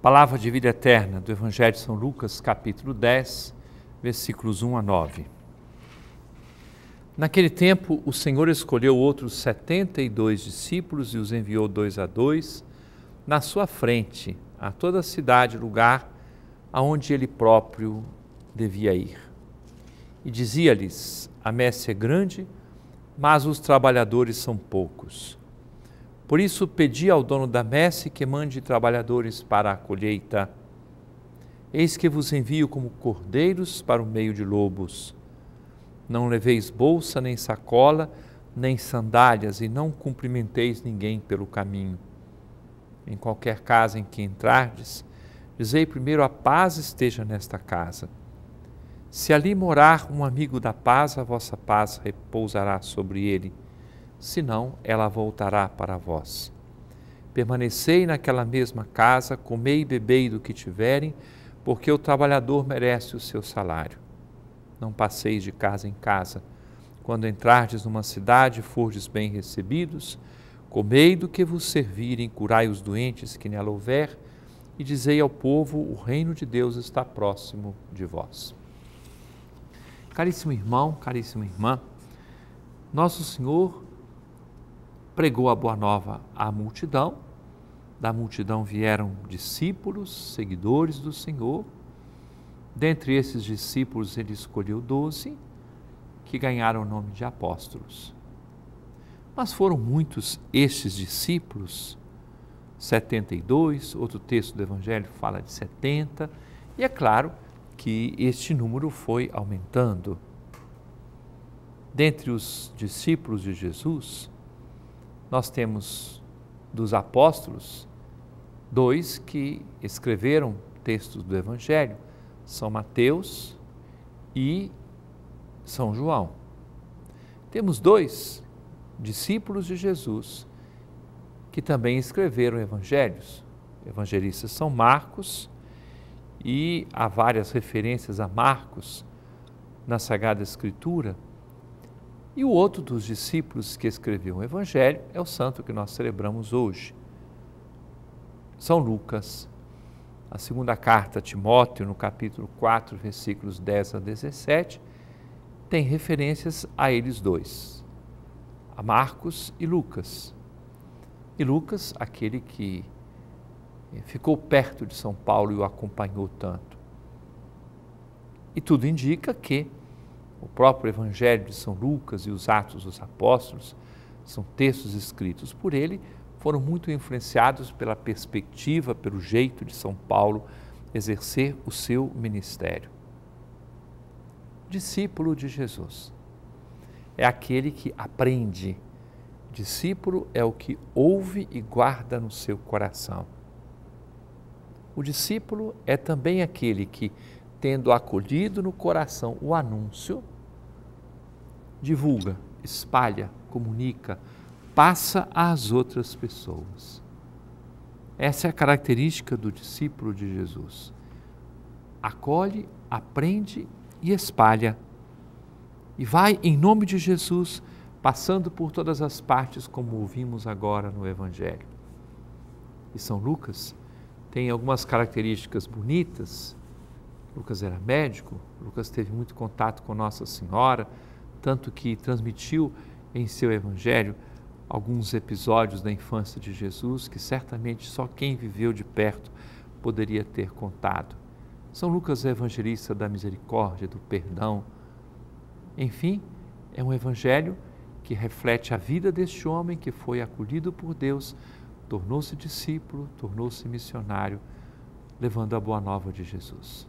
Palavra de vida eterna do Evangelho de São Lucas, capítulo 10, versículos 1 a 9. Naquele tempo, o Senhor escolheu outros setenta e dois discípulos e os enviou dois a dois na sua frente, a toda a cidade e lugar aonde ele próprio devia ir. E dizia-lhes: A messe é grande, mas os trabalhadores são poucos. Por isso pedi ao dono da messe que mande trabalhadores para a colheita. Eis que vos envio como cordeiros para o meio de lobos. Não leveis bolsa, nem sacola, nem sandálias, e não cumprimenteis ninguém pelo caminho. Em qualquer casa em que entrardes, dizei primeiro: a paz esteja nesta casa. Se ali morar um amigo da paz, a vossa paz repousará sobre ele senão ela voltará para vós. Permanecei naquela mesma casa, comei e bebei do que tiverem, porque o trabalhador merece o seu salário. Não passeis de casa em casa. Quando entrardes numa cidade, fordes bem recebidos, comei do que vos servirem, curai os doentes que nela houver, e dizei ao povo: o reino de Deus está próximo de vós. Caríssimo irmão, caríssima irmã, nosso Senhor pregou a boa nova à multidão, da multidão vieram discípulos, seguidores do Senhor. Dentre esses discípulos, ele escolheu doze, que ganharam o nome de apóstolos. Mas foram muitos estes discípulos, 72, outro texto do Evangelho fala de 70, e é claro que este número foi aumentando. Dentre os discípulos de Jesus, nós temos dos apóstolos dois que escreveram textos do Evangelho, São Mateus e São João. Temos dois discípulos de Jesus que também escreveram evangelhos. Evangelistas são Marcos e há várias referências a Marcos na Sagrada Escritura e o outro dos discípulos que escreveu o Evangelho é o santo que nós celebramos hoje, São Lucas. A segunda carta a Timóteo, no capítulo 4, versículos 10 a 17, tem referências a eles dois, a Marcos e Lucas. E Lucas, aquele que eh, ficou perto de São Paulo e o acompanhou tanto. E tudo indica que o próprio Evangelho de São Lucas e os Atos dos Apóstolos são textos escritos por ele, foram muito influenciados pela perspectiva, pelo jeito de São Paulo exercer o seu ministério. Discípulo de Jesus é aquele que aprende. Discípulo é o que ouve e guarda no seu coração. O discípulo é também aquele que tendo acolhido no coração o anúncio, divulga, espalha, comunica, passa às outras pessoas. Essa é a característica do discípulo de Jesus. Acolhe, aprende e espalha. E vai, em nome de Jesus, passando por todas as partes, como ouvimos agora no Evangelho. E São Lucas tem algumas características bonitas Lucas era médico, Lucas teve muito contato com Nossa Senhora, tanto que transmitiu em seu evangelho alguns episódios da infância de Jesus que certamente só quem viveu de perto poderia ter contado. São Lucas é evangelista da misericórdia, do perdão. Enfim, é um evangelho que reflete a vida deste homem que foi acolhido por Deus, tornou-se discípulo, tornou-se missionário, levando a boa nova de Jesus